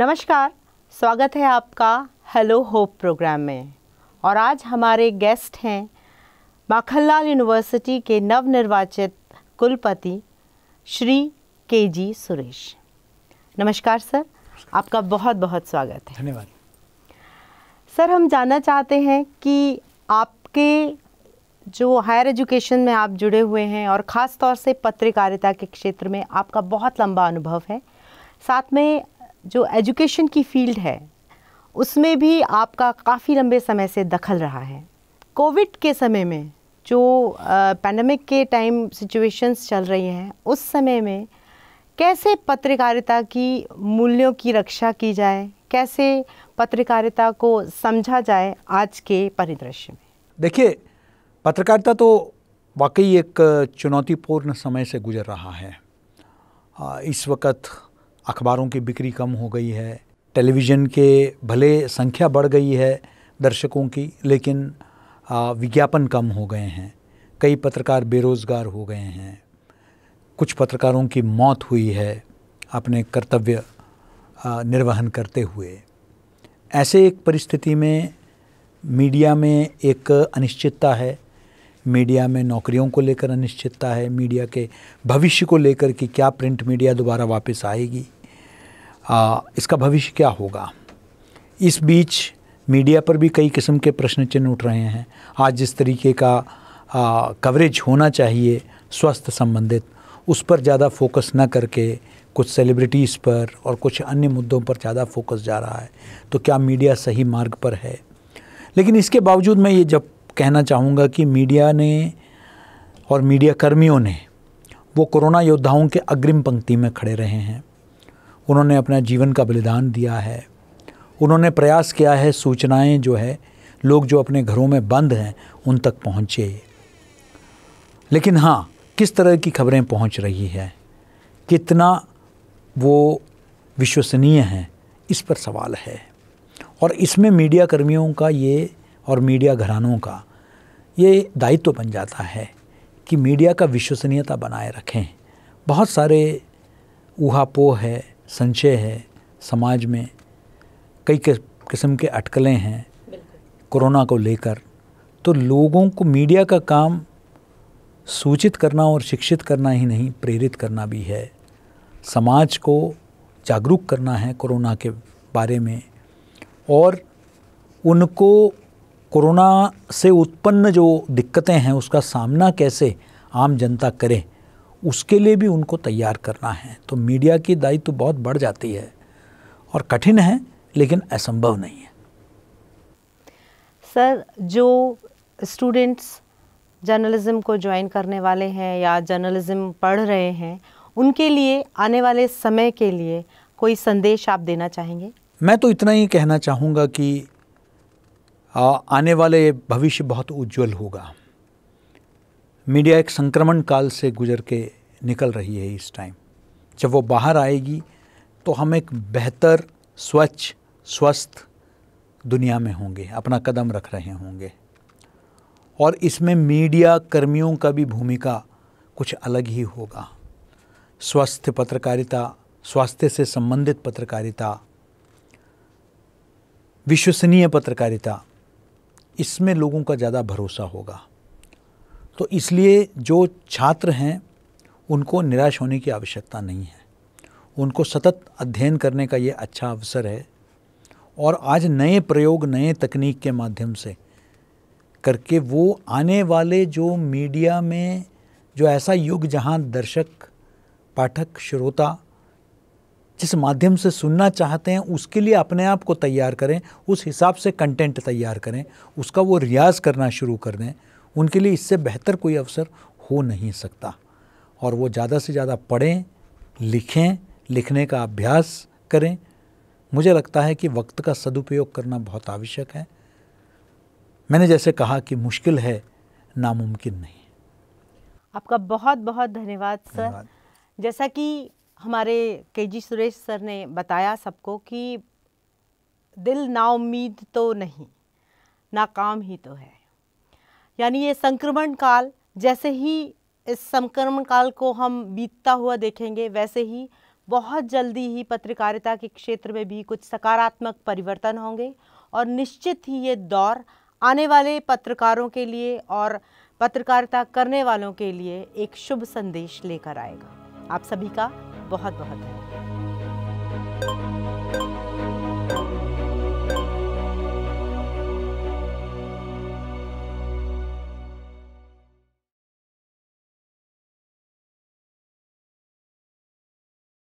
नमस्कार स्वागत है आपका हेलो होप प्रोग्राम में और आज हमारे गेस्ट हैं माखनलाल यूनिवर्सिटी के नवनिर्वाचित कुलपति श्री के जी सुरेश नमस्कार सर आपका बहुत बहुत स्वागत है धन्यवाद सर हम जानना चाहते हैं कि आपके जो हायर एजुकेशन में आप जुड़े हुए हैं और ख़ास तौर से पत्रकारिता के क्षेत्र में आपका बहुत लंबा अनुभव है साथ में जो एजुकेशन की फील्ड है उसमें भी आपका काफ़ी लंबे समय से दखल रहा है कोविड के समय में जो पैंडमिक के टाइम सिचुएशंस चल रही हैं उस समय में कैसे पत्रकारिता की मूल्यों की रक्षा की जाए कैसे पत्रकारिता को समझा जाए आज के परिदृश्य में देखिए पत्रकारिता तो वाकई एक चुनौतीपूर्ण समय से गुजर रहा है इस वक्त अखबारों की बिक्री कम हो गई है टेलीविज़न के भले संख्या बढ़ गई है दर्शकों की लेकिन विज्ञापन कम हो गए हैं कई पत्रकार बेरोज़गार हो गए हैं कुछ पत्रकारों की मौत हुई है अपने कर्तव्य निर्वहन करते हुए ऐसे एक परिस्थिति में मीडिया में एक अनिश्चितता है मीडिया में नौकरियों को लेकर अनिश्चितता है मीडिया के भविष्य को लेकर कि क्या प्रिंट मीडिया दोबारा वापस आएगी आ, इसका भविष्य क्या होगा इस बीच मीडिया पर भी कई किस्म के प्रश्न चिन्ह उठ रहे हैं आज जिस तरीके का आ, कवरेज होना चाहिए स्वास्थ्य संबंधित उस पर ज़्यादा फोकस न करके कुछ सेलिब्रिटीज़ पर और कुछ अन्य मुद्दों पर ज़्यादा फोकस जा रहा है तो क्या मीडिया सही मार्ग पर है लेकिन इसके बावजूद मैं ये जब कहना चाहूँगा कि मीडिया ने और मीडिया कर्मियों ने वो कोरोना योद्धाओं के अग्रिम पंक्ति में खड़े रहे हैं उन्होंने अपना जीवन का बलिदान दिया है उन्होंने प्रयास किया है सूचनाएं जो है लोग जो अपने घरों में बंद हैं उन तक पहुँचे लेकिन हाँ किस तरह की खबरें पहुँच रही है कितना वो विश्वसनीय हैं इस पर सवाल है और इसमें मीडिया कर्मियों का ये और मीडिया घरानों का ये दायित्व तो बन जाता है कि मीडिया का विश्वसनीयता बनाए रखें बहुत सारे ऊहापोह है संशय है समाज में कई किस्म के अटकलें हैं कोरोना को लेकर तो लोगों को मीडिया का काम सूचित करना और शिक्षित करना ही नहीं प्रेरित करना भी है समाज को जागरूक करना है कोरोना के बारे में और उनको कोरोना से उत्पन्न जो दिक्कतें हैं उसका सामना कैसे आम जनता करें उसके लिए भी उनको तैयार करना है तो मीडिया की दायित्व तो बहुत बढ़ जाती है और कठिन है लेकिन असंभव नहीं है सर जो स्टूडेंट्स जर्नलिज्म को ज्वाइन करने वाले हैं या जर्नलिज्म पढ़ रहे हैं उनके लिए आने वाले समय के लिए कोई संदेश आप देना चाहेंगे मैं तो इतना ही कहना चाहूँगा कि आने वाले भविष्य बहुत उज्जवल होगा मीडिया एक संक्रमण काल से गुजर के निकल रही है इस टाइम जब वो बाहर आएगी तो हम एक बेहतर स्वच्छ स्वस्थ दुनिया में होंगे अपना कदम रख रहे होंगे और इसमें मीडिया कर्मियों का भी भूमिका कुछ अलग ही होगा स्वस्थ पत्रकारिता स्वास्थ्य से संबंधित पत्रकारिता विश्वसनीय पत्रकारिता इसमें लोगों का ज़्यादा भरोसा होगा तो इसलिए जो छात्र हैं उनको निराश होने की आवश्यकता नहीं है उनको सतत अध्ययन करने का ये अच्छा अवसर है और आज नए प्रयोग नए तकनीक के माध्यम से करके वो आने वाले जो मीडिया में जो ऐसा युग जहाँ दर्शक पाठक श्रोता जिस माध्यम से सुनना चाहते हैं उसके लिए अपने आप को तैयार करें उस हिसाब से कंटेंट तैयार करें उसका वो रियाज करना शुरू कर दें उनके लिए इससे बेहतर कोई अवसर हो नहीं सकता और वो ज़्यादा से ज़्यादा पढ़ें लिखें लिखने का अभ्यास करें मुझे लगता है कि वक्त का सदुपयोग करना बहुत आवश्यक है मैंने जैसे कहा कि मुश्किल है नामुमकिन नहीं आपका बहुत बहुत धन्यवाद सर जैसा कि हमारे के जी सुरेश सर ने बताया सबको कि दिल नाउमीद तो नहीं नाकाम ही तो है यानी ये संक्रमण काल जैसे ही इस संक्रमण काल को हम बीतता हुआ देखेंगे वैसे ही बहुत जल्दी ही पत्रकारिता के क्षेत्र में भी कुछ सकारात्मक परिवर्तन होंगे और निश्चित ही ये दौर आने वाले पत्रकारों के लिए और पत्रकारिता करने वालों के लिए एक शुभ संदेश लेकर आएगा आप सभी का बहुत बहुत धन्यवाद